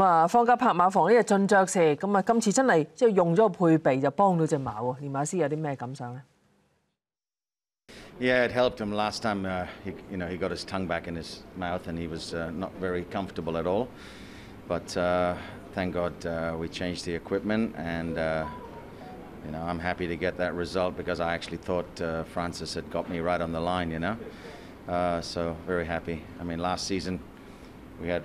Yeah, it helped him last time. Uh, he, you know, he got his tongue back in his mouth and he was uh, not very comfortable at all. But uh, thank God uh, we changed the equipment and. Uh, you know, I'm happy to get that result because I actually thought uh, Francis had got me right on the line, you know. Uh, so very happy. I mean, last season we had